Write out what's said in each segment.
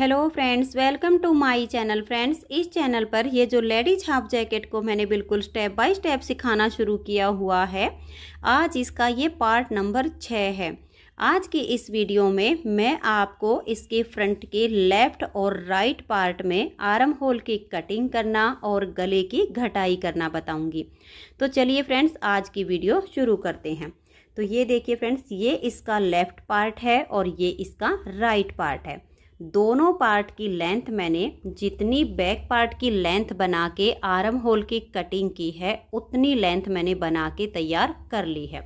hello friends welcome to my channel friends इस चैनल पर ये जो लेडीज हाफ जैकेट को मैंने बिल्कुल स्टेप बाय स्टेप सिखाना शुरू किया हुआ है आज इसका ये पार्ट नंबर छः है आज की इस वीडियो में मैं आपको इसके फ्रंट के लेफ्ट और राइट पार्ट में आर्म होल की कटिंग करना और गले की घटाई करना बताऊँगी तो चलिए फ्रेंड्स आज की वीडियो शुरू करते हैं तो ये देखिए फ्रेंड्स ये इसका लेफ्ट पार्ट है और ये इसका राइट पार्ट है दोनों पार्ट की लेंथ मैंने जितनी बैक पार्ट की लेंथ बना के आर्म होल की कटिंग की है उतनी लेंथ मैंने बना के तैयार कर ली है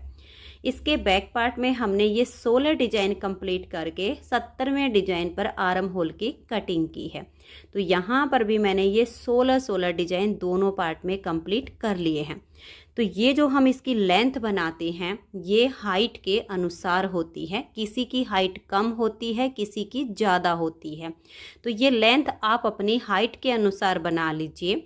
इसके बैक पार्ट में हमने ये 16 डिजाइन कंप्लीट करके सत्तरवें डिजाइन पर आर्म होल की कटिंग की है तो यहाँ पर भी मैंने ये 16 16 डिजाइन दोनों पार्ट में कंप्लीट कर लिए हैं तो ये जो हम इसकी लेंथ बनाते हैं ये हाइट के अनुसार होती है किसी की हाइट कम होती है किसी की ज़्यादा होती है तो ये लेंथ आप अपनी हाइट के अनुसार बना लीजिए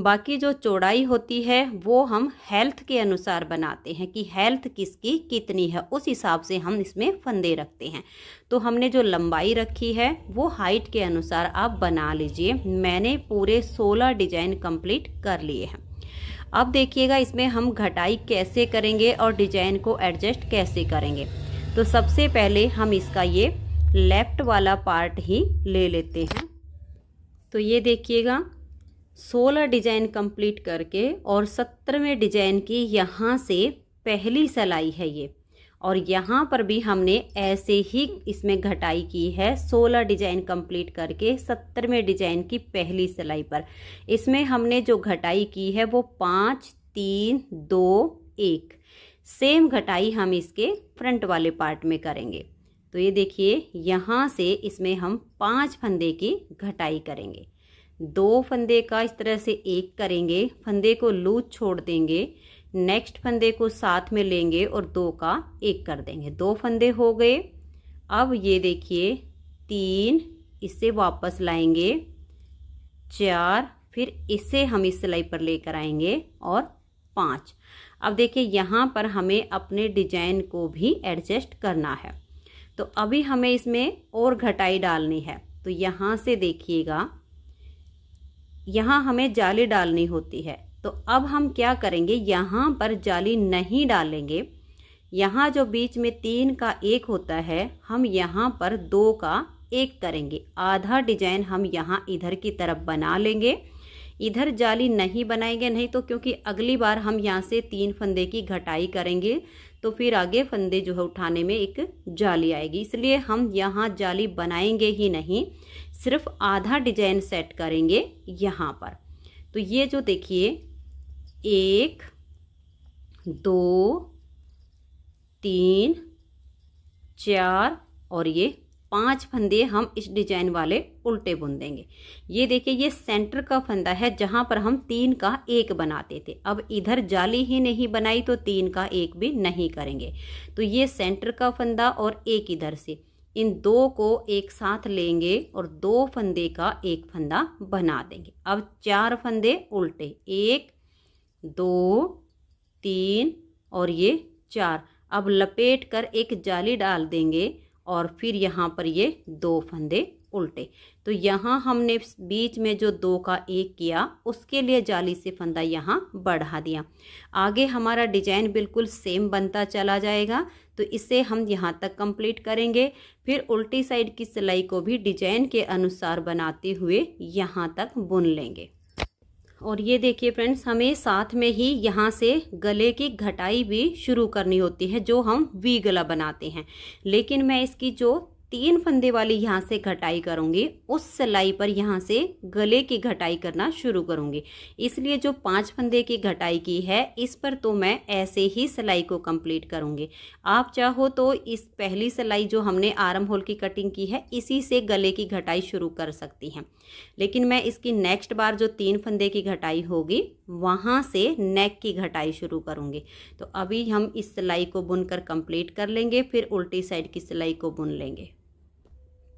बाकी जो चौड़ाई होती है वो हम हेल्थ के अनुसार बनाते हैं कि हेल्थ किसकी कितनी है उस हिसाब से हम इसमें फंदे रखते हैं तो हमने जो लंबाई रखी है वो हाइट के अनुसार आप बना लीजिए मैंने पूरे सोलह डिजाइन कंप्लीट कर लिए हैं अब देखिएगा इसमें हम घटाई कैसे करेंगे और डिजाइन को एडजस्ट कैसे करेंगे तो सबसे पहले हम इसका ये लेफ़्ट वाला पार्ट ही ले लेते हैं तो ये देखिएगा सोलह डिजाइन कंप्लीट करके और सत्रहवें डिजाइन की यहाँ से पहली सलाई है ये और यहाँ पर भी हमने ऐसे ही इसमें घटाई की है 16 डिजाइन कंप्लीट करके सत्तरवें डिजाइन की पहली सिलाई पर इसमें हमने जो घटाई की है वो पाँच तीन दो एक सेम घटाई हम इसके फ्रंट वाले पार्ट में करेंगे तो ये देखिए यहाँ से इसमें हम पाँच फंदे की घटाई करेंगे दो फंदे का इस तरह से एक करेंगे फंदे को लूज छोड़ देंगे नेक्स्ट फंदे को साथ में लेंगे और दो का एक कर देंगे दो फंदे हो गए अब ये देखिए तीन इसे वापस लाएंगे चार फिर इसे हम इस सिलाई पर लेकर आएंगे और पाँच अब देखिए यहाँ पर हमें अपने डिजाइन को भी एडजस्ट करना है तो अभी हमें इसमें और घटाई डालनी है तो यहाँ से देखिएगा यहाँ हमें जाली डालनी होती है तो अब हम क्या करेंगे यहाँ पर जाली नहीं डालेंगे यहाँ जो बीच में तीन का एक होता है हम यहाँ पर दो का एक करेंगे आधा डिजाइन हम यहाँ इधर की तरफ बना लेंगे इधर जाली नहीं बनाएंगे नहीं तो क्योंकि अगली बार हम यहाँ से तीन फंदे की घटाई करेंगे तो फिर आगे फंदे जो है उठाने में एक जाली आएगी इसलिए हम यहाँ जाली बनाएंगे ही नहीं सिर्फ आधा डिजाइन सेट करेंगे यहाँ पर तो ये जो देखिए एक दो तीन चार और ये पांच फंदे हम इस डिजाइन वाले उल्टे बुन देंगे ये देखिए ये सेंटर का फंदा है जहां पर हम तीन का एक बनाते थे अब इधर जाली ही नहीं बनाई तो तीन का एक भी नहीं करेंगे तो ये सेंटर का फंदा और एक इधर से इन दो को एक साथ लेंगे और दो फंदे का एक फंदा बना देंगे अब चार फंदे उल्टे एक दो तीन और ये चार अब लपेट कर एक जाली डाल देंगे और फिर यहाँ पर ये दो फंदे उल्टे तो यहाँ हमने बीच में जो दो का एक किया उसके लिए जाली से फंदा यहाँ बढ़ा दिया आगे हमारा डिजाइन बिल्कुल सेम बनता चला जाएगा तो इसे हम यहाँ तक कंप्लीट करेंगे फिर उल्टी साइड की सिलाई को भी डिजाइन के अनुसार बनाते हुए यहाँ तक बुन लेंगे और ये देखिए फ्रेंड्स हमें साथ में ही यहाँ से गले की घटाई भी शुरू करनी होती है जो हम वी गला बनाते हैं लेकिन मैं इसकी जो तीन फंदे वाली यहाँ से घटाई करूँगी उस सिलाई पर यहाँ से गले की घटाई करना शुरू करूँगी इसलिए जो पांच फंदे की घटाई की है इस पर तो मैं ऐसे ही सिलाई को कंप्लीट करूँगी आप चाहो तो इस पहली सिलाई जो हमने आर्म होल की कटिंग की है इसी से गले की घटाई शुरू कर सकती हैं लेकिन मैं इसकी नेक्स्ट बार जो तीन फंदे की घटाई होगी वहाँ से नेक की घटाई शुरू करूँगी तो अभी हम इस सिलाई को बुनकर कंप्लीट कर लेंगे फिर उल्टी साइड की सिलाई को बुन लेंगे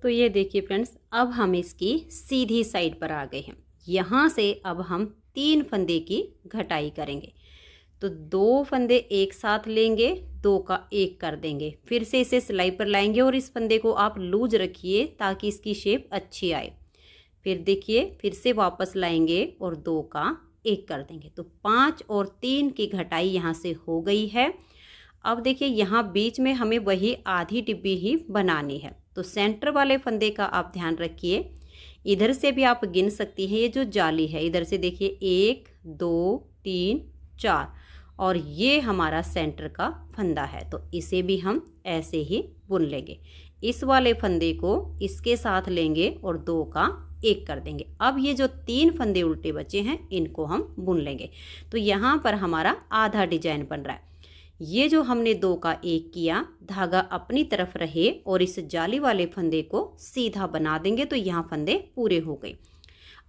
तो ये देखिए फ्रेंड्स अब हम इसकी सीधी साइड पर आ गए हैं यहाँ से अब हम तीन फंदे की घटाई करेंगे तो दो फंदे एक साथ लेंगे दो का एक कर देंगे फिर से इसे सिलाई पर लाएंगे और इस फंदे को आप लूज रखिए ताकि इसकी शेप अच्छी आए फिर देखिए फिर से वापस लाएंगे और दो का एक कर देंगे तो पाँच और तीन की घटाई यहाँ से हो गई है अब देखिए यहाँ बीच में हमें वही आधी डिब्बी ही बनानी है तो सेंटर वाले फंदे का आप ध्यान रखिए इधर से भी आप गिन सकती हैं ये जो जाली है इधर से देखिए एक दो तीन चार और ये हमारा सेंटर का फंदा है तो इसे भी हम ऐसे ही बुन लेंगे इस वाले फंदे को इसके साथ लेंगे और दो का एक कर देंगे अब ये जो तीन फंदे उल्टे बचे हैं इनको हम बुन लेंगे तो यहाँ पर हमारा आधा डिजाइन बन रहा है ये जो हमने दो का एक किया धागा अपनी तरफ रहे और इस जाली वाले फंदे को सीधा बना देंगे तो यहाँ फंदे पूरे हो गए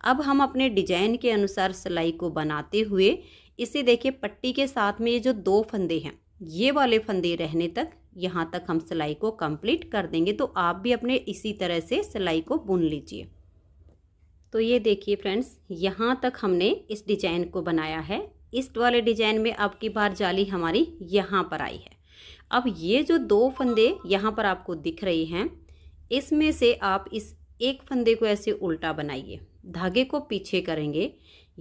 अब हम अपने डिजाइन के अनुसार सिलाई को बनाते हुए इसे देखिए पट्टी के साथ में ये जो दो फंदे हैं ये वाले फंदे रहने तक यहाँ तक हम सिलाई को कंप्लीट कर देंगे तो आप भी अपने इसी तरह से सिलाई को बुन लीजिए तो ये देखिए फ्रेंड्स यहाँ तक हमने इस डिजाइन को बनाया है इस वाले डिजाइन में अब की बार जाली हमारी यहाँ पर आई है अब ये जो दो फंदे यहाँ पर आपको दिख रही हैं इसमें से आप इस एक फंदे को ऐसे उल्टा बनाइए धागे को पीछे करेंगे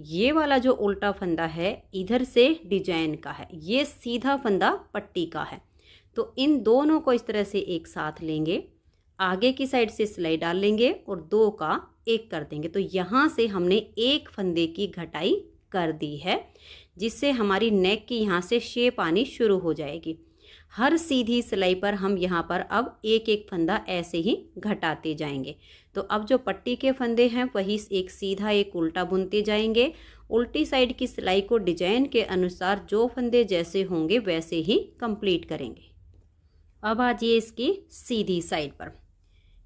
ये वाला जो उल्टा फंदा है इधर से डिजाइन का है ये सीधा फंदा पट्टी का है तो इन दोनों को इस तरह से एक साथ लेंगे आगे की साइड से सिलाई डाल लेंगे और दो का एक कर देंगे तो यहाँ से हमने एक फंदे की घटाई कर दी है जिससे हमारी नेक की यहाँ से शेप आनी शुरू हो जाएगी हर सीधी सिलाई पर हम यहाँ पर अब एक एक फंदा ऐसे ही घटाते जाएंगे तो अब जो पट्टी के फंदे हैं वही एक सीधा एक उल्टा बुनते जाएंगे उल्टी साइड की सिलाई को डिजाइन के अनुसार जो फंदे जैसे होंगे वैसे ही कंप्लीट करेंगे अब आ जाइए इसकी सीधी साइड पर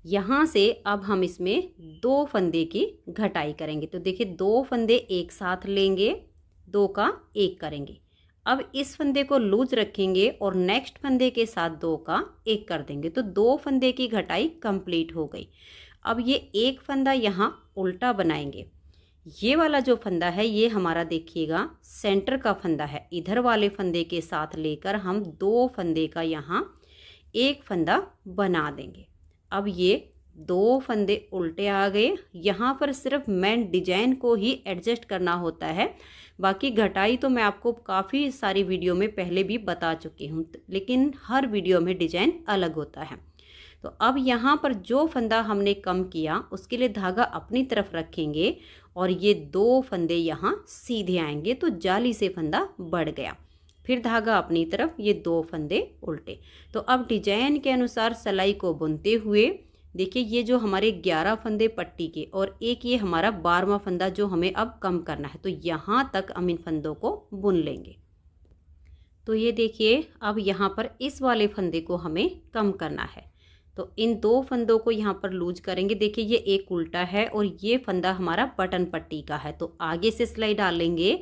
यहाँ से अब हम इसमें दो फंदे की घटाई करेंगे तो देखिए दो फंदे एक साथ लेंगे दो का एक करेंगे अब इस फंदे को लूज रखेंगे और नेक्स्ट फंदे के साथ दो का एक कर देंगे तो दो फंदे की घटाई कंप्लीट हो गई अब ये एक फंदा यहाँ उल्टा बनाएंगे ये वाला जो फंदा है ये हमारा देखिएगा सेंटर का फंदा है इधर वाले फंदे के साथ लेकर हम दो फंदे का यहाँ एक फंदा बना देंगे अब ये दो फंदे उल्टे आ गए यहाँ पर सिर्फ मैन डिजाइन को ही एडजस्ट करना होता है बाकी घटाई तो मैं आपको काफ़ी सारी वीडियो में पहले भी बता चुकी हूँ लेकिन हर वीडियो में डिजाइन अलग होता है तो अब यहाँ पर जो फंदा हमने कम किया उसके लिए धागा अपनी तरफ रखेंगे और ये दो फंदे यहाँ सीधे आएंगे तो जाली से फंदा बढ़ गया फिर धागा अपनी तरफ ये दो फंदे उल्टे तो अब डिजाइन के अनुसार सलाई को बुनते हुए देखिए ये जो हमारे ग्यारह फंदे पट्टी के और एक ये हमारा बारवा फंदा जो हमें अब कम करना है तो यहाँ तक हम इन फंदों को बुन लेंगे तो ये देखिए अब यहाँ पर इस वाले फंदे को हमें कम करना है तो इन दो फंदों को यहाँ पर लूज करेंगे देखिए ये एक उल्टा है और ये फंदा हमारा बटन पट्टी का है तो आगे से सिलाई डालेंगे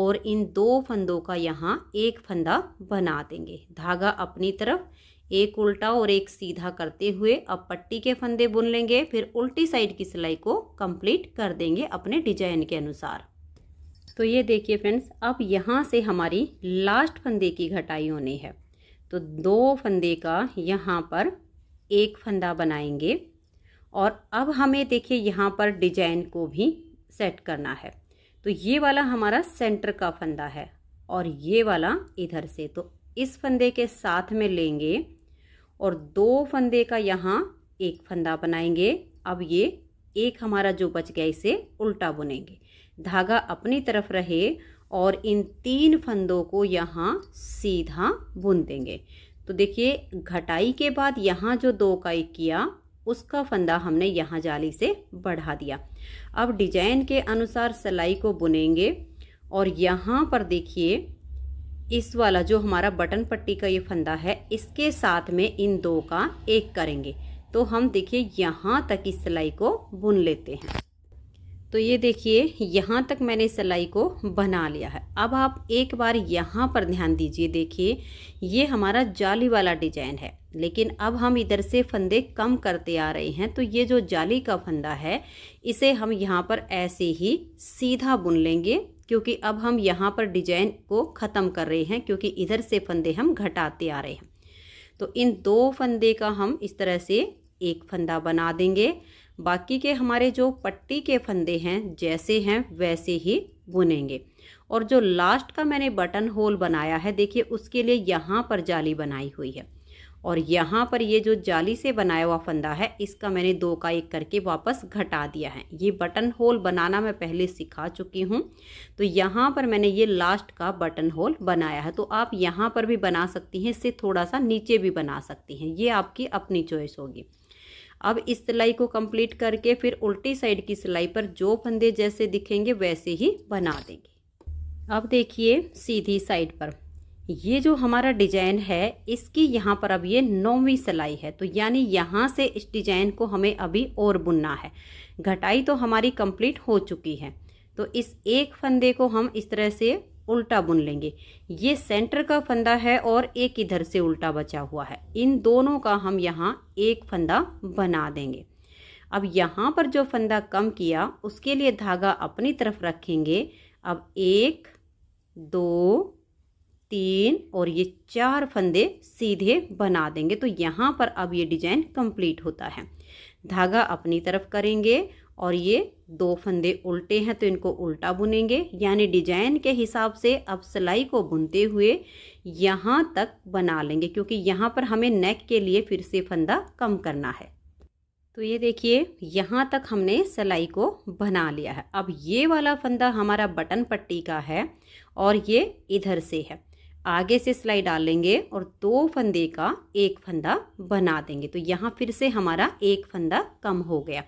और इन दो फंदों का यहाँ एक फंदा बना देंगे धागा अपनी तरफ एक उल्टा और एक सीधा करते हुए अब पट्टी के फंदे बुन लेंगे फिर उल्टी साइड की सिलाई को कंप्लीट कर देंगे अपने डिजाइन के अनुसार तो ये देखिए फ्रेंड्स अब यहाँ से हमारी लास्ट फंदे की घटाई होनी है तो दो फंदे का यहाँ पर एक फंदा बनाएंगे और अब हमें देखिए यहाँ पर डिजाइन को भी सेट करना है तो ये वाला हमारा सेंटर का फंदा है और ये वाला इधर से तो इस फंदे के साथ में लेंगे और दो फंदे का यहाँ एक फंदा बनाएंगे अब ये एक हमारा जो बच गया इसे उल्टा बुनेंगे धागा अपनी तरफ रहे और इन तीन फंदों को यहाँ सीधा बुन देंगे तो देखिए घटाई के बाद यहाँ जो दो का एक किया उसका फंदा हमने यहाँ जाली से बढ़ा दिया अब डिजाइन के अनुसार सिलाई को बुनेंगे और यहाँ पर देखिए इस वाला जो हमारा बटन पट्टी का ये फंदा है इसके साथ में इन दो का एक करेंगे तो हम देखिए यहाँ तक इस सिलाई को बुन लेते हैं तो ये देखिए यहाँ तक मैंने सिलाई को बना लिया है अब आप एक बार यहाँ पर ध्यान दीजिए देखिए ये हमारा जाली वाला डिजाइन है लेकिन अब हम इधर से फंदे कम करते आ रहे हैं तो ये जो जाली का फंदा है इसे हम यहाँ पर ऐसे ही सीधा बुन लेंगे क्योंकि अब हम यहाँ पर डिजाइन को ख़त्म कर रहे हैं क्योंकि इधर से फंदे हम घटाते आ रहे हैं तो इन दो फंदे का हम इस तरह से एक फंदा बना देंगे बाकी के हमारे जो पट्टी के फंदे हैं जैसे हैं वैसे ही बुनेंगे और जो लास्ट का मैंने बटन होल बनाया है देखिए उसके लिए यहाँ पर जाली बनाई हुई है और यहाँ पर ये जो जाली से बनाया हुआ फंदा है इसका मैंने दो का एक करके वापस घटा दिया है ये बटन होल बनाना मैं पहले सिखा चुकी हूँ तो यहाँ पर मैंने ये लास्ट का बटन होल बनाया है तो आप यहाँ पर भी बना सकती हैं इससे थोड़ा सा नीचे भी बना सकती हैं ये आपकी अपनी चॉइस होगी अब इस सिलाई को कंप्लीट करके फिर उल्टी साइड की सिलाई पर जो फंदे जैसे दिखेंगे वैसे ही बना देंगे अब देखिए सीधी साइड पर ये जो हमारा डिजाइन है इसकी यहाँ पर अब ये नौवीं सिलाई है तो यानी यहाँ से इस डिजाइन को हमें अभी और बुनना है घटाई तो हमारी कंप्लीट हो चुकी है तो इस एक फंदे को हम इस तरह से उल्टा बुन लेंगे ये सेंटर का फंदा है और एक इधर से उल्टा बचा हुआ है इन दोनों का हम यहाँ एक फंदा बना देंगे अब यहाँ पर जो फंदा कम किया उसके लिए धागा अपनी तरफ रखेंगे अब एक दो तीन और ये चार फंदे सीधे बना देंगे तो यहाँ पर अब ये डिजाइन कंप्लीट होता है धागा अपनी तरफ करेंगे और ये दो फंदे उल्टे हैं तो इनको उल्टा बुनेंगे यानी डिजाइन के हिसाब से अब सिलाई को बुनते हुए यहाँ तक बना लेंगे क्योंकि यहाँ पर हमें नेक के लिए फिर से फंदा कम करना है तो ये देखिए यहाँ तक हमने सिलाई को बना लिया है अब ये वाला फंदा हमारा बटन पट्टी का है और ये इधर से है आगे से सिलाई डालेंगे और दो फंदे का एक फंदा बना देंगे तो यहाँ फिर से हमारा एक फंदा कम हो गया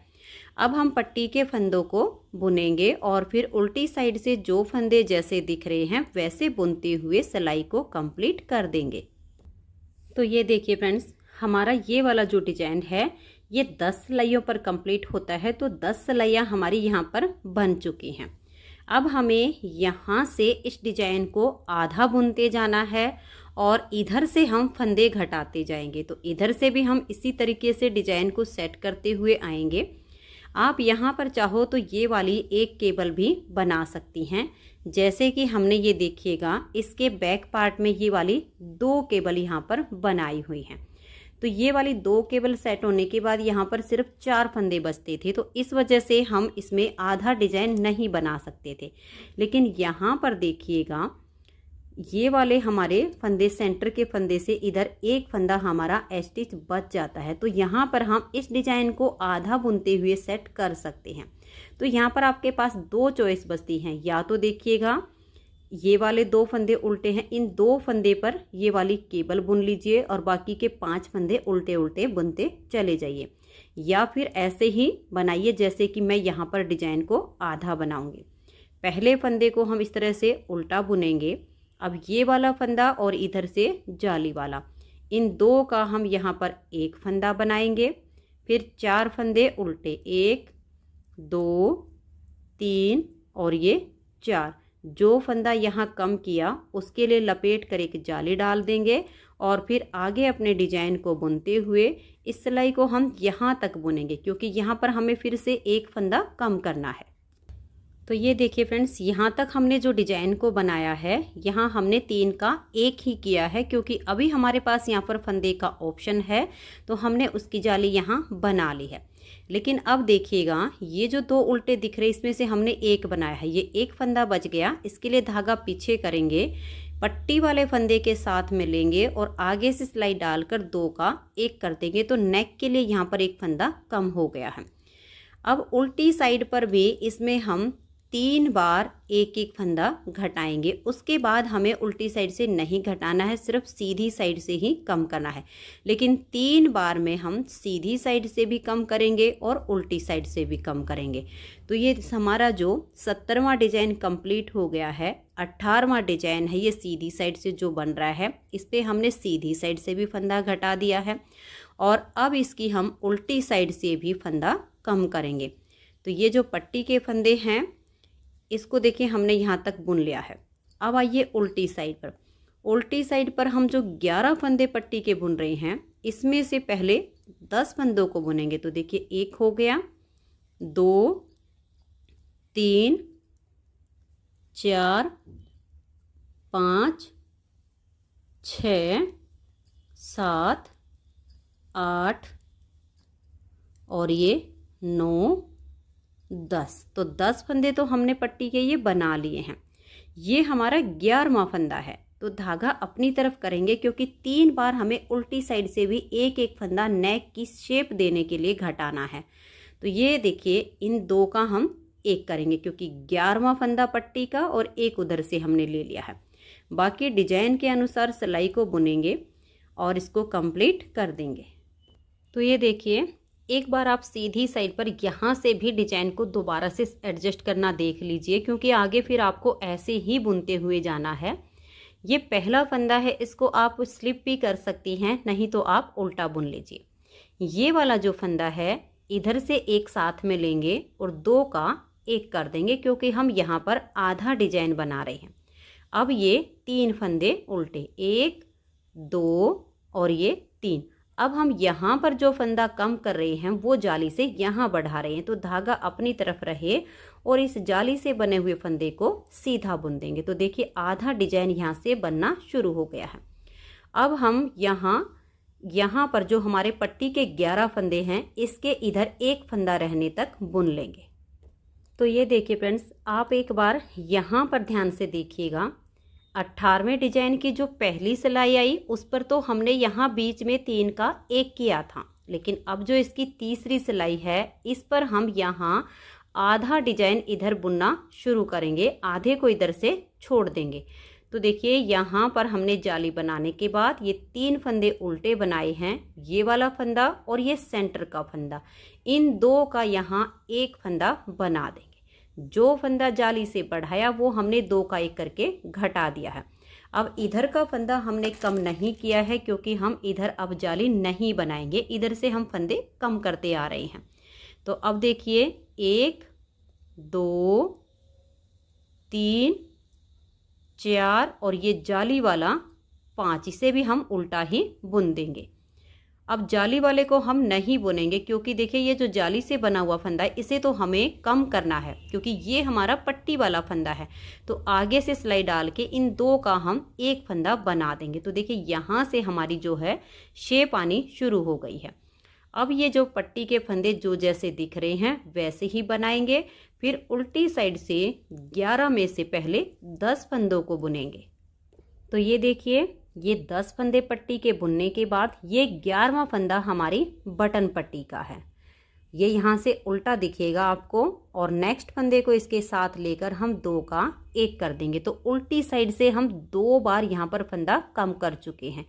अब हम पट्टी के फंदों को बुनेंगे और फिर उल्टी साइड से जो फंदे जैसे दिख रहे हैं वैसे बुनते हुए सिलाई को कंप्लीट कर देंगे तो ये देखिए फ्रेंड्स हमारा ये वाला जो डिजाइन है ये दस सिलाइयों पर कंप्लीट होता है तो दस सिलाइयाँ हमारी यहाँ पर बन चुकी हैं अब हमें यहाँ से इस डिजाइन को आधा बुनते जाना है और इधर से हम फंदे घटाते जाएंगे तो इधर से भी हम इसी तरीके से डिजाइन को सेट करते हुए आएंगे आप यहाँ पर चाहो तो ये वाली एक केबल भी बना सकती हैं जैसे कि हमने ये देखिएगा इसके बैक पार्ट में ये वाली दो केबल यहाँ पर बनाई हुई हैं तो ये वाली दो केबल सेट होने के बाद यहाँ पर सिर्फ चार फंदे बचते थे तो इस वजह से हम इसमें आधा डिजाइन नहीं बना सकते थे लेकिन यहाँ पर देखिएगा ये वाले हमारे फंदे सेंटर के फंदे से इधर एक फंदा हमारा एस्टिच बच जाता है तो यहाँ पर हम इस डिजाइन को आधा बुनते हुए सेट कर सकते हैं तो यहाँ पर आपके पास दो चॉइस बचती हैं या तो देखिएगा ये वाले दो फंदे उल्टे हैं इन दो फंदे पर ये वाली केबल बुन लीजिए और बाकी के पांच फंदे उल्टे उल्टे बुनते चले जाइए या फिर ऐसे ही बनाइए जैसे कि मैं यहाँ पर डिजाइन को आधा बनाऊंगी पहले फंदे को हम इस तरह से उल्टा बुनेंगे अब ये वाला फंदा और इधर से जाली वाला इन दो का हम यहाँ पर एक फंदा बनाएंगे फिर चार फंदे उल्टे एक दो तीन और ये चार जो फंदा यहाँ कम किया उसके लिए लपेट कर एक जाली डाल देंगे और फिर आगे अपने डिजाइन को बुनते हुए इस सिलाई को हम यहाँ तक बुनेंगे क्योंकि यहाँ पर हमें फिर से एक फंदा कम करना है तो ये देखिए फ्रेंड्स यहाँ तक हमने जो डिजाइन को बनाया है यहाँ हमने तीन का एक ही किया है क्योंकि अभी हमारे पास यहाँ पर फंदे का ऑप्शन है तो हमने उसकी जाली यहाँ बना ली है लेकिन अब देखिएगा ये जो दो उल्टे दिख रहे इसमें से हमने एक बनाया है ये एक फंदा बच गया इसके लिए धागा पीछे करेंगे पट्टी वाले फंदे के साथ में लेंगे और आगे से सिलाई डालकर दो का एक कर देंगे तो नेक के लिए यहाँ पर एक फंदा कम हो गया है अब उल्टी साइड पर भी इसमें हम तीन बार एक एक फंदा घटाएंगे उसके बाद हमें उल्टी साइड से नहीं घटाना है सिर्फ सीधी साइड से ही कम करना है लेकिन तीन बार में हम सीधी साइड से भी कम करेंगे और उल्टी साइड से भी कम करेंगे तो ये हमारा जो सत्तरवा डिजाइन कंप्लीट हो गया है अट्ठारवा डिजाइन है ये सीधी साइड से जो बन रहा है इस पर हमने सीधी साइड से भी फंदा घटा दिया है और अब इसकी हम उल्टी साइड से भी फंदा कम करेंगे तो ये जो पट्टी के फंदे हैं इसको देखिए हमने यहाँ तक बुन लिया है अब आइए उल्टी साइड पर उल्टी साइड पर हम जो ग्यारह फंदे पट्टी के बुन रहे हैं इसमें से पहले दस फंदों को बुनेंगे तो देखिए एक हो गया दो तीन चार पाँच छ सात आठ और ये नौ दस तो दस फंदे तो हमने पट्टी के ये बना लिए हैं ये हमारा ग्यारहवा फंदा है तो धागा अपनी तरफ करेंगे क्योंकि तीन बार हमें उल्टी साइड से भी एक एक फंदा नेक की शेप देने के लिए घटाना है तो ये देखिए इन दो का हम एक करेंगे क्योंकि ग्यारहवा फंदा पट्टी का और एक उधर से हमने ले लिया है बाकी डिजाइन के अनुसार सिलाई को बुनेंगे और इसको कंप्लीट कर देंगे तो ये देखिए एक बार आप सीधी साइड पर यहाँ से भी डिजाइन को दोबारा से एडजस्ट करना देख लीजिए क्योंकि आगे फिर आपको ऐसे ही बुनते हुए जाना है ये पहला फंदा है इसको आप स्लिप भी कर सकती हैं नहीं तो आप उल्टा बुन लीजिए ये वाला जो फंदा है इधर से एक साथ में लेंगे और दो का एक कर देंगे क्योंकि हम यहाँ पर आधा डिजाइन बना रहे हैं अब ये तीन फंदे उल्टे एक दो और ये तीन अब हम यहाँ पर जो फंदा कम कर रहे हैं वो जाली से यहाँ बढ़ा रहे हैं तो धागा अपनी तरफ रहे और इस जाली से बने हुए फंदे को सीधा बुन देंगे तो देखिए आधा डिजाइन यहाँ से बनना शुरू हो गया है अब हम यहाँ यहाँ पर जो हमारे पट्टी के ग्यारह फंदे हैं इसके इधर एक फंदा रहने तक बुन लेंगे तो ये देखिए फ्रेंड्स आप एक बार यहाँ पर ध्यान से देखिएगा अट्ठारहवें डिजाइन की जो पहली सिलाई आई उस पर तो हमने यहाँ बीच में तीन का एक किया था लेकिन अब जो इसकी तीसरी सिलाई है इस पर हम यहाँ आधा डिजाइन इधर बुनना शुरू करेंगे आधे को इधर से छोड़ देंगे तो देखिए यहाँ पर हमने जाली बनाने के बाद ये तीन फंदे उल्टे बनाए हैं ये वाला फंदा और ये सेंटर का फंदा इन दो का यहाँ एक फंदा बना देंगे जो फंदा जाली से बढ़ाया वो हमने दो का एक करके घटा दिया है अब इधर का फंदा हमने कम नहीं किया है क्योंकि हम इधर अब जाली नहीं बनाएंगे इधर से हम फंदे कम करते आ रहे हैं तो अब देखिए एक दो तीन चार और ये जाली वाला पाँच इसे भी हम उल्टा ही बुन देंगे अब जाली वाले को हम नहीं बुनेंगे क्योंकि देखिए ये जो जाली से बना हुआ फंदा है इसे तो हमें कम करना है क्योंकि ये हमारा पट्टी वाला फंदा है तो आगे से सिलाई डाल के इन दो का हम एक फंदा बना देंगे तो देखिए यहाँ से हमारी जो है शेप आनी शुरू हो गई है अब ये जो पट्टी के फंदे जो जैसे दिख रहे हैं वैसे ही बनाएंगे फिर उल्टी साइड से ग्यारह में से पहले दस फंदों को बुनेंगे तो ये देखिए ये दस फंदे पट्टी के बुनने के बाद ये ग्यारहवा फंदा हमारी बटन पट्टी का है ये यहाँ से उल्टा दिखेगा आपको और नेक्स्ट फंदे को इसके साथ लेकर हम दो का एक कर देंगे तो उल्टी साइड से हम दो बार यहाँ पर फंदा कम कर चुके हैं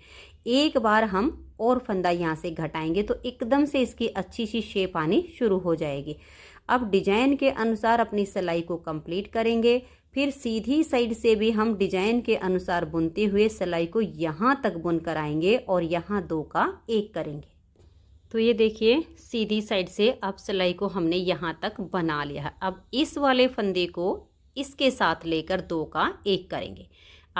एक बार हम और फंदा यहाँ से घटाएंगे तो एकदम से इसकी अच्छी सी शेप आनी शुरू हो जाएगी अब डिजाइन के अनुसार अपनी सिलाई को कंप्लीट करेंगे फिर सीधी साइड से भी हम डिजाइन के अनुसार बुनते हुए सिलाई को यहाँ तक बुन कर आएंगे और यहाँ दो का एक करेंगे तो ये देखिए सीधी साइड से अब सिलाई को हमने यहाँ तक बना लिया है अब इस वाले फंदे को इसके साथ लेकर दो का एक करेंगे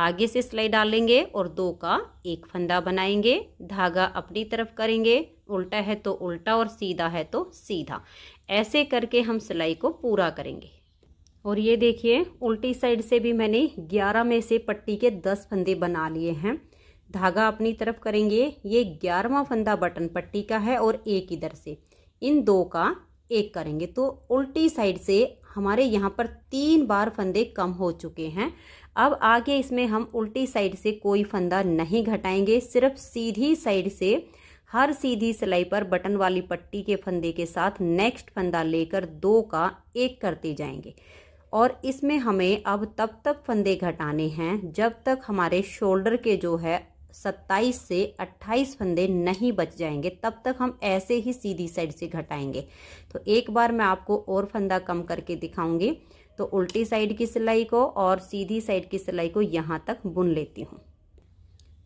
आगे से सिलाई डालेंगे और दो का एक फंदा बनाएंगे धागा अपनी तरफ करेंगे उल्टा है तो उल्टा और सीधा है तो सीधा ऐसे करके हम सिलाई को पूरा करेंगे और ये देखिए उल्टी साइड से भी मैंने ग्यारह में से पट्टी के दस फंदे बना लिए हैं धागा अपनी तरफ करेंगे ये ग्यारहवा फंदा बटन पट्टी का है और एक इधर से इन दो का एक करेंगे तो उल्टी साइड से हमारे यहाँ पर तीन बार फंदे कम हो चुके हैं अब आगे इसमें हम उल्टी साइड से कोई फंदा नहीं घटाएंगे सिर्फ सीधी साइड से हर सीधी सिलाई पर बटन वाली पट्टी के फंदे के साथ नेक्स्ट फंदा लेकर दो का एक करते जाएंगे और इसमें हमें अब तब तक फंदे घटाने हैं जब तक हमारे शोल्डर के जो है 27 से 28 फंदे नहीं बच जाएंगे तब तक हम ऐसे ही सीधी साइड से घटाएंगे तो एक बार मैं आपको और फंदा कम करके दिखाऊंगी तो उल्टी साइड की सिलाई को और सीधी साइड की सिलाई को यहाँ तक बुन लेती हूँ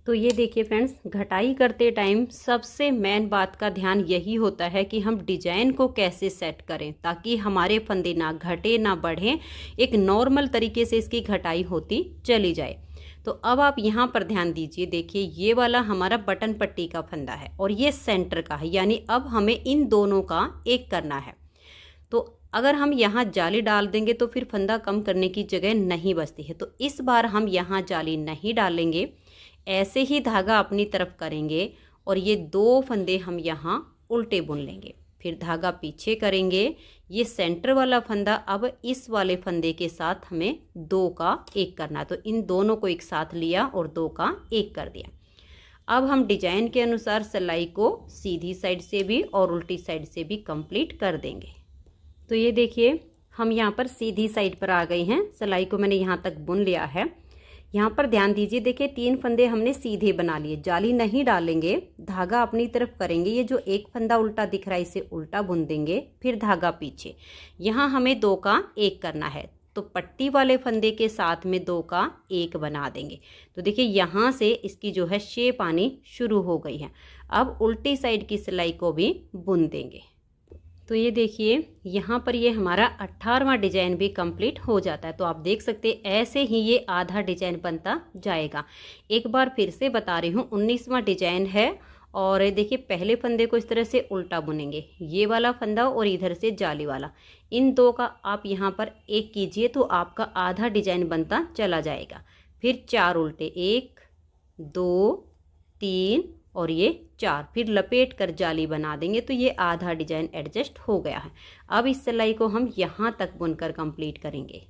तो ये देखिए फ्रेंड्स घटाई करते टाइम सबसे मेन बात का ध्यान यही होता है कि हम डिजाइन को कैसे सेट करें ताकि हमारे फंदे ना घटे ना बढ़ें एक नॉर्मल तरीके से इसकी घटाई होती चली जाए तो अब आप यहाँ पर ध्यान दीजिए देखिए ये वाला हमारा बटन पट्टी का फंदा है और ये सेंटर का है यानी अब हमें इन दोनों का एक करना है तो अगर हम यहाँ जाली डाल देंगे तो फिर फंदा कम करने की जगह नहीं बचती है तो इस बार हम यहाँ जाली नहीं डालेंगे ऐसे ही धागा अपनी तरफ करेंगे और ये दो फंदे हम यहाँ उल्टे बुन लेंगे फिर धागा पीछे करेंगे ये सेंटर वाला फंदा अब इस वाले फंदे के साथ हमें दो का एक करना तो इन दोनों को एक साथ लिया और दो का एक कर दिया अब हम डिजाइन के अनुसार सिलाई को सीधी साइड से भी और उल्टी साइड से भी कंप्लीट कर देंगे तो ये देखिए हम यहाँ पर सीधी साइड पर आ गए हैं सिलाई को मैंने यहाँ तक बुन लिया है यहाँ पर ध्यान दीजिए देखिए तीन फंदे हमने सीधे बना लिए जाली नहीं डालेंगे धागा अपनी तरफ करेंगे ये जो एक फंदा उल्टा दिख रहा है इसे उल्टा बुन देंगे फिर धागा पीछे यहाँ हमें दो का एक करना है तो पट्टी वाले फंदे के साथ में दो का एक बना देंगे तो देखिए यहाँ से इसकी जो है शेप आनी शुरू हो गई है अब उल्टी साइड की सिलाई को भी बुन देंगे तो ये देखिए यहाँ पर ये हमारा अट्ठारवा डिजाइन भी कंप्लीट हो जाता है तो आप देख सकते हैं ऐसे ही ये आधा डिजाइन बनता जाएगा एक बार फिर से बता रही हूँ उन्नीसवा डिजाइन है और देखिए पहले फंदे को इस तरह से उल्टा बुनेंगे ये वाला फंदा और इधर से जाली वाला इन दो का आप यहाँ पर एक कीजिए तो आपका आधा डिजाइन बनता चला जाएगा फिर चार उल्टे एक दो तीन और ये चार फिर लपेट कर जाली बना देंगे तो ये आधा डिजाइन एडजस्ट हो गया है अब इस सिलाई को हम यहाँ तक बुनकर कंप्लीट करेंगे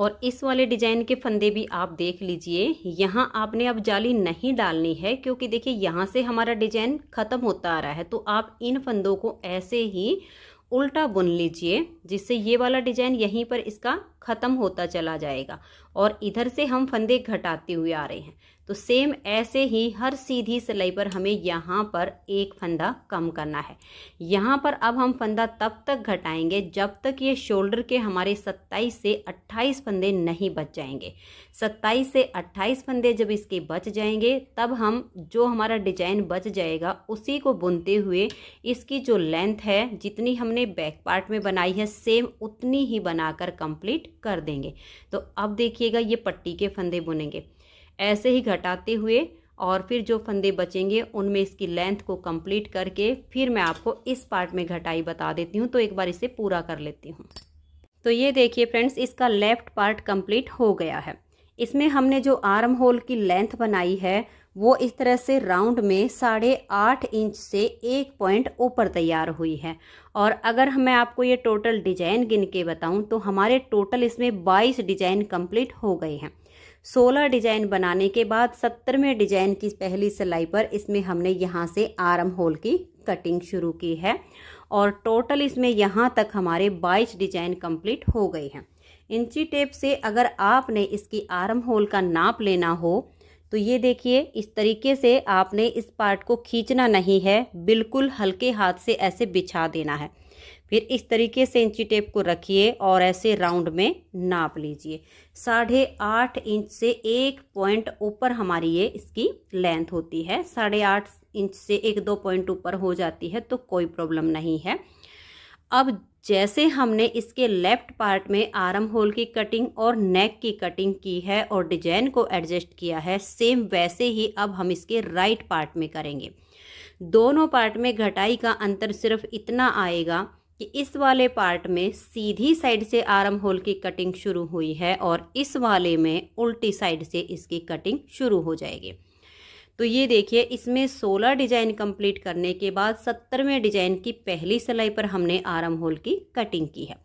और इस वाले डिजाइन के फंदे भी आप देख लीजिए यहाँ आपने अब जाली नहीं डालनी है क्योंकि देखिए यहाँ से हमारा डिजाइन खत्म होता आ रहा है तो आप इन फंदों को ऐसे ही उल्टा बुन लीजिए जिससे ये वाला डिजाइन यहीं पर इसका ख़त्म होता चला जाएगा और इधर से हम फंदे घटाते हुए आ रहे हैं तो सेम ऐसे ही हर सीधी सिलाई पर हमें यहाँ पर एक फंदा कम करना है यहाँ पर अब हम फंदा तब तक घटाएंगे जब तक ये शोल्डर के हमारे 27 से 28 फंदे नहीं बच जाएंगे 27 से 28 फंदे जब इसके बच जाएंगे तब हम जो हमारा डिजाइन बच जाएगा उसी को बुनते हुए इसकी जो लेंथ है जितनी हमने बैक पार्ट में बनाई है सेम उतनी ही बनाकर कंप्लीट कर देंगे तो अब देखिएगा ये पट्टी के फंदे बुनेंगे ऐसे ही घटाते हुए और फिर जो फंदे बचेंगे उनमें इसकी लेंथ को कंप्लीट करके फिर मैं आपको इस पार्ट में घटाई बता देती हूँ तो एक बार इसे पूरा कर लेती हूँ तो ये देखिए फ्रेंड्स इसका लेफ्ट पार्ट कंप्लीट हो गया है इसमें हमने जो आर्म होल की लेंथ बनाई है वो इस तरह से राउंड में साढ़े आठ इंच से एक पॉइंट ऊपर तैयार हुई है और अगर मैं आपको ये टोटल डिजाइन गिन के बताऊं तो हमारे टोटल इसमें बाईस डिजाइन कंप्लीट हो गए हैं सोलह डिजाइन बनाने के बाद सत्तरवें डिजाइन की पहली सिलाई पर इसमें हमने यहाँ से आर्म होल की कटिंग शुरू की है और टोटल इसमें यहाँ तक हमारे बाईस डिजाइन कंप्लीट हो गए हैं इंची टेप से अगर आपने इसकी आर्म होल का नाप लेना हो तो ये देखिए इस तरीके से आपने इस पार्ट को खींचना नहीं है बिल्कुल हल्के हाथ से ऐसे बिछा देना है फिर इस तरीके से इंची टेप को रखिए और ऐसे राउंड में नाप लीजिए साढ़े आठ इंच से एक पॉइंट ऊपर हमारी ये इसकी लेंथ होती है साढ़े आठ इंच से एक दो पॉइंट ऊपर हो जाती है तो कोई प्रॉब्लम नहीं है अब जैसे हमने इसके लेफ्ट पार्ट में आर्म होल की कटिंग और नेक की कटिंग की है और डिजाइन को एडजस्ट किया है सेम वैसे ही अब हम इसके राइट पार्ट में करेंगे दोनों पार्ट में घटाई का अंतर सिर्फ इतना आएगा कि इस वाले पार्ट में सीधी साइड से आर्म होल की कटिंग शुरू हुई है और इस वाले में उल्टी साइड से इसकी कटिंग शुरू हो जाएगी तो ये देखिए इसमें 16 डिजाइन कंप्लीट करने के बाद सत्तरवें डिजाइन की पहली सिलाई पर हमने आर्म होल की कटिंग की है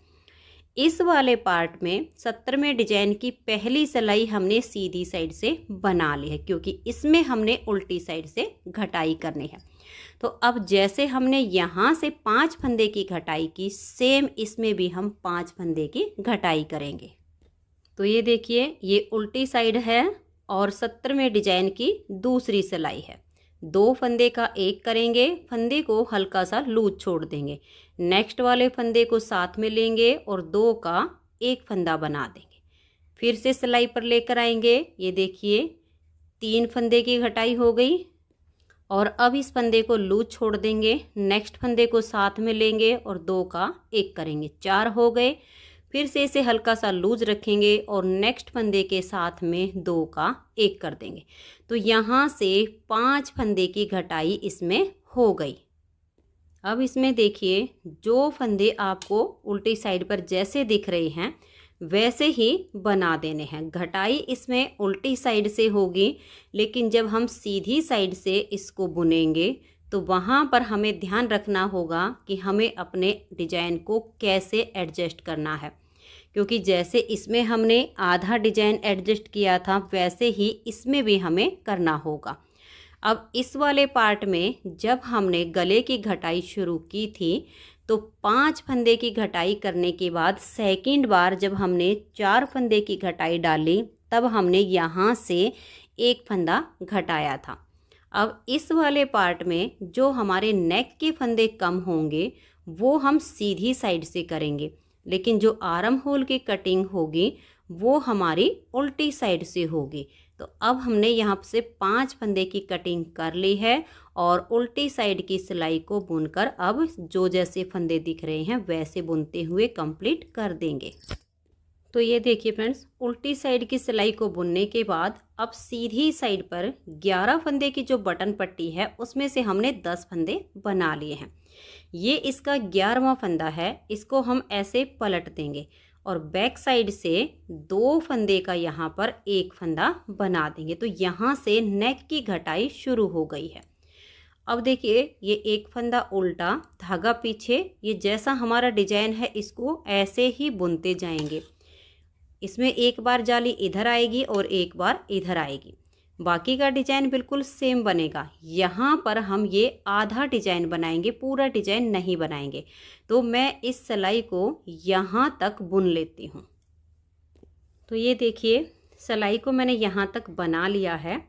इस वाले पार्ट में सत्तरवें डिजाइन की पहली सिलाई हमने सीधी साइड से बना ली है क्योंकि इसमें हमने उल्टी साइड से घटाई करनी है तो अब जैसे हमने यहाँ से पाँच फंदे की घटाई की सेम इसमें भी हम पाँच फंदे की घटाई करेंगे तो ये देखिए ये उल्टी साइड है और में डिजाइन की दूसरी सिलाई है दो फंदे का एक करेंगे फंदे को हल्का सा लूज छोड़ देंगे नेक्स्ट वाले फंदे को साथ में लेंगे और दो का एक फंदा बना देंगे फिर से सिलाई पर लेकर आएंगे ये देखिए तीन फंदे की घटाई हो गई और अब इस फंदे को लूज छोड़ देंगे नेक्स्ट फंदे को साथ में लेंगे और दो का एक करेंगे चार हो गए फिर से इसे हल्का सा लूज रखेंगे और नेक्स्ट फंदे के साथ में दो का एक कर देंगे तो यहाँ से पांच फंदे की घटाई इसमें हो गई अब इसमें देखिए जो फंदे आपको उल्टी साइड पर जैसे दिख रहे हैं वैसे ही बना देने हैं घटाई इसमें उल्टी साइड से होगी लेकिन जब हम सीधी साइड से इसको बुनेंगे तो वहाँ पर हमें ध्यान रखना होगा कि हमें अपने डिजाइन को कैसे एडजस्ट करना है क्योंकि जैसे इसमें हमने आधा डिजाइन एडजस्ट किया था वैसे ही इसमें भी हमें करना होगा अब इस वाले पार्ट में जब हमने गले की घटाई शुरू की थी तो पांच फंदे की घटाई करने के बाद सेकंड बार जब हमने चार फंदे की घटाई डाली तब हमने यहाँ से एक फंदा घटाया था अब इस वाले पार्ट में जो हमारे नेक के फंदे कम होंगे वो हम सीधी साइड से करेंगे लेकिन जो आरम होल की कटिंग होगी वो हमारी उल्टी साइड से होगी तो अब हमने यहाँ से पांच फंदे की कटिंग कर ली है और उल्टी साइड की सिलाई को बुनकर अब जो जैसे फंदे दिख रहे हैं वैसे बुनते हुए कंप्लीट कर देंगे तो ये देखिए फ्रेंड्स उल्टी साइड की सिलाई को बुनने के बाद अब सीधी साइड पर 11 फंदे की जो बटन पट्टी है उसमें से हमने 10 फंदे बना लिए हैं ये इसका ग्यारहवा फंदा है इसको हम ऐसे पलट देंगे और बैक साइड से दो फंदे का यहाँ पर एक फंदा बना देंगे तो यहाँ से नेक की घटाई शुरू हो गई है अब देखिए ये एक फंदा उल्टा धागा पीछे ये जैसा हमारा डिजाइन है इसको ऐसे ही बुनते जाएंगे इसमें एक बार जाली इधर आएगी और एक बार इधर आएगी बाकी का डिजाइन बिल्कुल सेम बनेगा यहाँ पर हम ये आधा डिजाइन बनाएंगे पूरा डिजाइन नहीं बनाएंगे तो मैं इस सिलाई को यहाँ तक बुन लेती हूँ तो ये देखिए सिलाई को मैंने यहाँ तक बना लिया है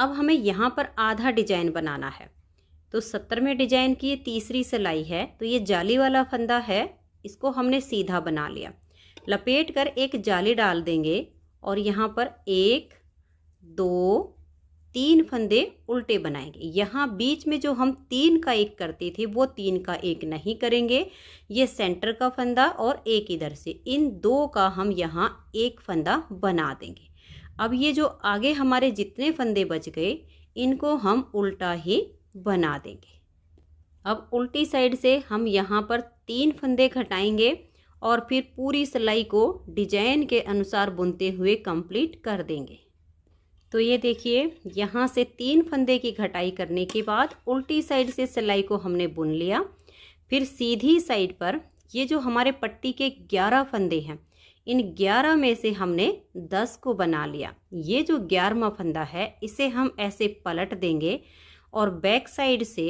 अब हमें यहाँ पर आधा डिजाइन बनाना है तो सत्तर में डिजाइन की ये तीसरी सिलाई है तो ये जाली वाला फंदा है इसको हमने सीधा बना लिया लपेट कर एक जाली डाल देंगे और यहाँ पर एक दो तीन फंदे उल्टे बनाएंगे यहाँ बीच में जो हम तीन का एक करते थे वो तीन का एक नहीं करेंगे ये सेंटर का फंदा और एक इधर से इन दो का हम यहाँ एक फंदा बना देंगे अब ये जो आगे हमारे जितने फंदे बच गए इनको हम उल्टा ही बना देंगे अब उल्टी साइड से हम यहाँ पर तीन फंदे घटाएंगे और फिर पूरी सिलाई को डिजाइन के अनुसार बुनते हुए कंप्लीट कर देंगे तो ये देखिए यहाँ से तीन फंदे की घटाई करने के बाद उल्टी साइड से सिलाई को हमने बुन लिया फिर सीधी साइड पर ये जो हमारे पट्टी के ग्यारह फंदे हैं इन ग्यारह में से हमने दस को बना लिया ये जो ग्यारहवा फंदा है इसे हम ऐसे पलट देंगे और बैक साइड से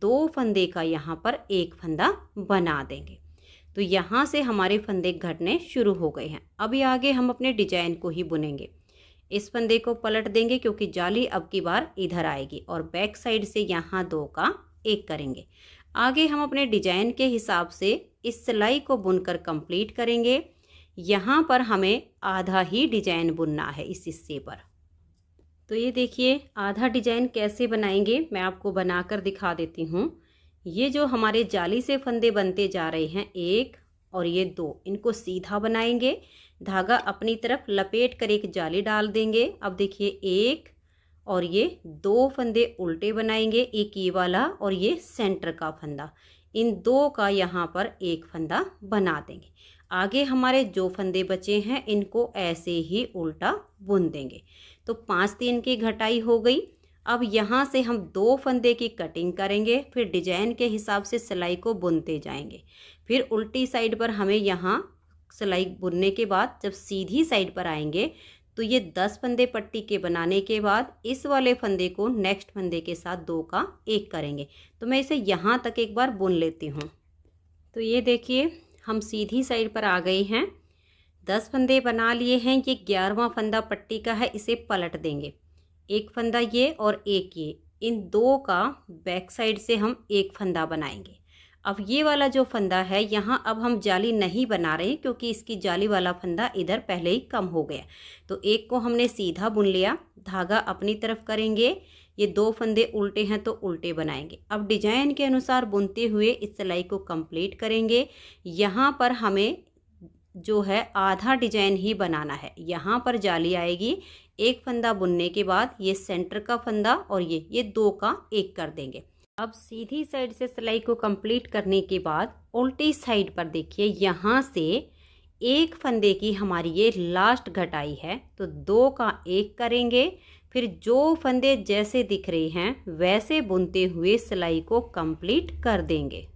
दो फंदे का यहाँ पर एक फंदा बना देंगे तो यहाँ से हमारे फंदे घटने शुरू हो गए हैं अभी आगे हम अपने डिजाइन को ही बुनेंगे इस फंदे को पलट देंगे क्योंकि जाली अब की बार इधर आएगी और बैक साइड से यहाँ दो का एक करेंगे आगे हम अपने डिजाइन के हिसाब से इस सिलाई को बुनकर कंप्लीट करेंगे यहाँ पर हमें आधा ही डिजाइन बुनना है इस हिस्से पर तो ये देखिए आधा डिजाइन कैसे बनाएंगे मैं आपको बनाकर दिखा देती हूँ ये जो हमारे जाली से फंदे बनते जा रहे हैं एक और ये दो इनको सीधा बनाएंगे धागा अपनी तरफ लपेट कर एक जाली डाल देंगे अब देखिए एक और ये दो फंदे उल्टे बनाएंगे एक ये वाला और ये सेंटर का फंदा इन दो का यहाँ पर एक फंदा बना देंगे आगे हमारे जो फंदे बचे हैं इनको ऐसे ही उल्टा बुन देंगे तो पाँच तीन की घटाई हो गई अब यहाँ से हम दो फंदे की कटिंग करेंगे फिर डिजाइन के हिसाब से सिलाई को बुनते जाएंगे फिर उल्टी साइड पर हमें यहाँ सिलाई बुनने के बाद जब सीधी साइड पर आएंगे तो ये दस फंदे पट्टी के बनाने के बाद इस वाले फंदे को नेक्स्ट फंदे के साथ दो का एक करेंगे तो मैं इसे यहाँ तक एक बार बुन लेती हूँ तो ये देखिए हम सीधी साइड पर आ गए हैं दस फंदे बना लिए हैं ये ग्यारहवा फंदा पट्टी का है इसे पलट देंगे एक फंदा ये और एक ये इन दो का बैक साइड से हम एक फंदा बनाएंगे अब ये वाला जो फंदा है यहाँ अब हम जाली नहीं बना रहे क्योंकि इसकी जाली वाला फंदा इधर पहले ही कम हो गया तो एक को हमने सीधा बुन लिया धागा अपनी तरफ करेंगे ये दो फंदे उल्टे हैं तो उल्टे बनाएंगे अब डिजाइन के अनुसार बुनते हुए इस सिलाई को कंप्लीट करेंगे यहाँ पर हमें जो है आधा डिजाइन ही बनाना है यहाँ पर जाली आएगी एक फंदा बुनने के बाद ये सेंटर का फंदा और ये ये दो का एक कर देंगे अब सीधी साइड से सिलाई को कंप्लीट करने के बाद उल्टी साइड पर देखिए यहाँ से एक फंदे की हमारी ये लास्ट घटाई है तो दो का एक करेंगे फिर जो फंदे जैसे दिख रहे हैं वैसे बुनते हुए सिलाई को कंप्लीट कर देंगे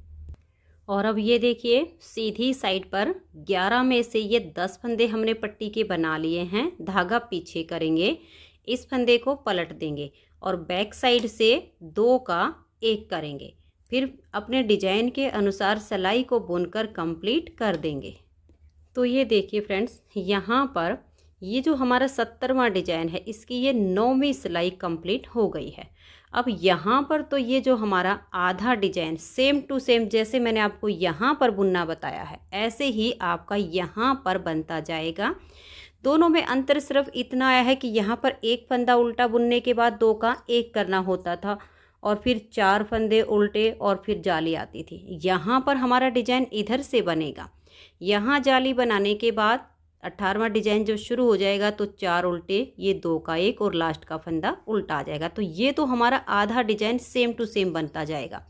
और अब ये देखिए सीधी साइड पर 11 में से ये 10 फंदे हमने पट्टी के बना लिए हैं धागा पीछे करेंगे इस फंदे को पलट देंगे और बैक साइड से दो का एक करेंगे फिर अपने डिजाइन के अनुसार सिलाई को बुनकर कंप्लीट कर देंगे तो ये देखिए फ्रेंड्स यहाँ पर ये जो हमारा सत्तरवा डिजाइन है इसकी ये नौवीं सिलाई कंप्लीट हो गई है अब यहाँ पर तो ये जो हमारा आधा डिजाइन सेम टू सेम जैसे मैंने आपको यहाँ पर बुनना बताया है ऐसे ही आपका यहाँ पर बनता जाएगा दोनों में अंतर सिर्फ इतना आया है कि यहाँ पर एक फंदा उल्टा बुनने के बाद दो का एक करना होता था और फिर चार फंदे उल्टे और फिर जाली आती थी यहाँ पर हमारा डिजाइन इधर से बनेगा यहाँ जाली बनाने के बाद अट्ठारहवा डिजाइन जब शुरू हो जाएगा तो चार उल्टे ये दो का एक और लास्ट का फंदा उल्टा आ जाएगा तो ये तो हमारा आधा डिजाइन सेम टू सेम बनता जाएगा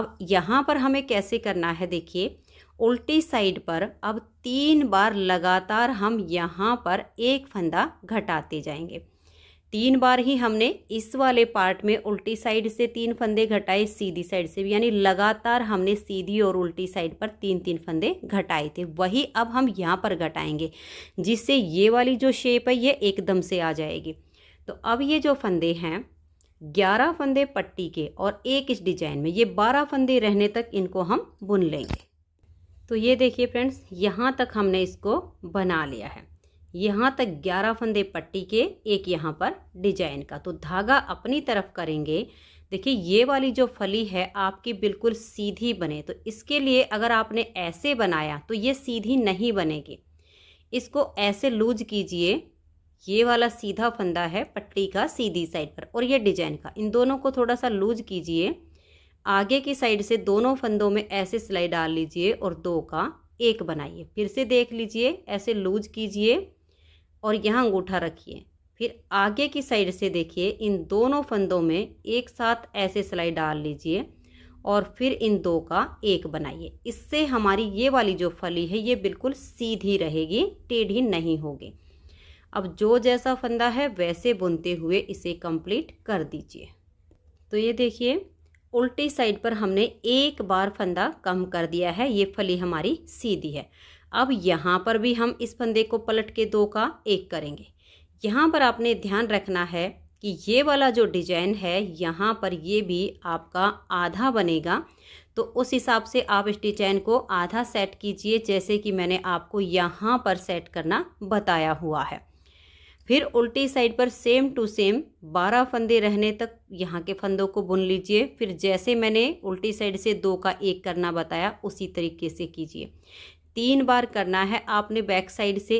अब यहाँ पर हमें कैसे करना है देखिए उल्टी साइड पर अब तीन बार लगातार हम यहाँ पर एक फंदा घटाते जाएंगे तीन बार ही हमने इस वाले पार्ट में उल्टी साइड से तीन फंदे घटाए सीधी साइड से भी यानी लगातार हमने सीधी और उल्टी साइड पर तीन तीन फंदे घटाए थे वही अब हम यहाँ पर घटाएंगे जिससे ये वाली जो शेप है ये एकदम से आ जाएगी तो अब ये जो फंदे हैं ग्यारह फंदे पट्टी के और एक इस डिजाइन में ये बारह फंदे रहने तक इनको हम बुन लेंगे तो ये देखिए फ्रेंड्स यहाँ तक हमने इसको बना लिया है यहाँ तक ग्यारह फंदे पट्टी के एक यहाँ पर डिजाइन का तो धागा अपनी तरफ करेंगे देखिए ये वाली जो फली है आपकी बिल्कुल सीधी बने तो इसके लिए अगर आपने ऐसे बनाया तो ये सीधी नहीं बनेगी इसको ऐसे लूज कीजिए ये वाला सीधा फंदा है पट्टी का सीधी साइड पर और ये डिजाइन का इन दोनों को थोड़ा सा लूज कीजिए आगे की साइड से दोनों फंदों में ऐसे सिलाई डाल लीजिए और दो का एक बनाइए फिर से देख लीजिए ऐसे लूज कीजिए और यहाँ अंगूठा रखिए फिर आगे की साइड से देखिए इन दोनों फंदों में एक साथ ऐसे सिलाई डाल लीजिए और फिर इन दो का एक बनाइए इससे हमारी ये वाली जो फली है ये बिल्कुल सीधी रहेगी टेढ़ी नहीं होगी अब जो जैसा फंदा है वैसे बुनते हुए इसे कंप्लीट कर दीजिए तो ये देखिए उल्टी साइड पर हमने एक बार फंदा कम कर दिया है ये फली हमारी सीधी है अब यहाँ पर भी हम इस फंदे को पलट के दो का एक करेंगे यहाँ पर आपने ध्यान रखना है कि ये वाला जो डिजाइन है यहाँ पर ये भी आपका आधा बनेगा तो उस हिसाब से आप इस डिजाइन को आधा सेट कीजिए जैसे कि मैंने आपको यहाँ पर सेट करना बताया हुआ है फिर उल्टी साइड पर सेम टू सेम बारह फंदे रहने तक यहाँ के फंदों को बुन लीजिए फिर जैसे मैंने उल्टी साइड से दो का एक करना बताया उसी तरीके से कीजिए तीन बार करना है आपने बैक साइड से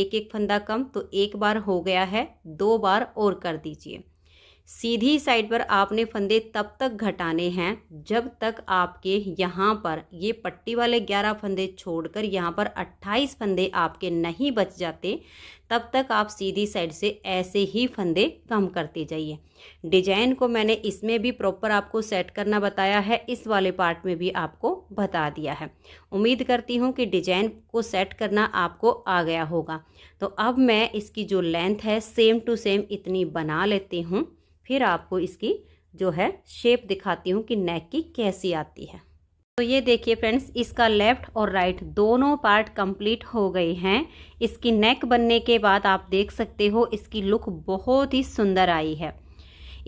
एक एक फंदा कम तो एक बार हो गया है दो बार और कर दीजिए सीधी साइड पर आपने फंदे तब तक घटाने हैं जब तक आपके यहाँ पर ये पट्टी वाले ग्यारह फंदे छोड़कर यहाँ पर अट्ठाईस फंदे आपके नहीं बच जाते तब तक आप सीधी साइड से ऐसे ही फंदे कम करते जाइए डिजाइन को मैंने इसमें भी प्रॉपर आपको सेट करना बताया है इस वाले पार्ट में भी आपको बता दिया है उम्मीद करती हूँ कि डिजाइन को सेट करना आपको आ गया होगा तो अब मैं इसकी जो लेंथ है सेम टू सेम इतनी बना लेती हूँ फिर आपको इसकी जो है शेप दिखाती हूँ कि नेक की कैसी आती है तो ये देखिए फ्रेंड्स इसका लेफ्ट और राइट दोनों पार्ट कंप्लीट हो गए हैं इसकी नेक बनने के बाद आप देख सकते हो इसकी लुक बहुत ही सुंदर आई है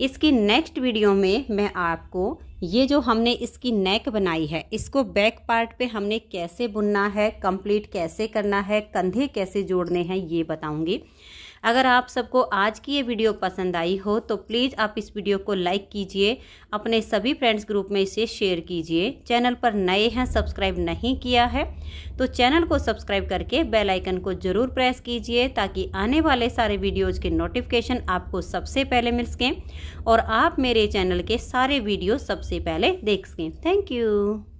इसकी नेक्स्ट वीडियो में मैं आपको ये जो हमने इसकी नेक बनाई है इसको बैक पार्ट पे हमने कैसे बुनना है कंप्लीट कैसे करना है कंधे कैसे जोड़ने हैं ये बताऊंगी अगर आप सबको आज की ये वीडियो पसंद आई हो तो प्लीज़ आप इस वीडियो को लाइक कीजिए अपने सभी फ्रेंड्स ग्रुप में इसे शेयर कीजिए चैनल पर नए हैं सब्सक्राइब नहीं किया है तो चैनल को सब्सक्राइब करके बेल आइकन को ज़रूर प्रेस कीजिए ताकि आने वाले सारे वीडियोज़ के नोटिफिकेशन आपको सबसे पहले मिल सकें और आप मेरे चैनल के सारे वीडियो सबसे पहले देख सकें थैंक यू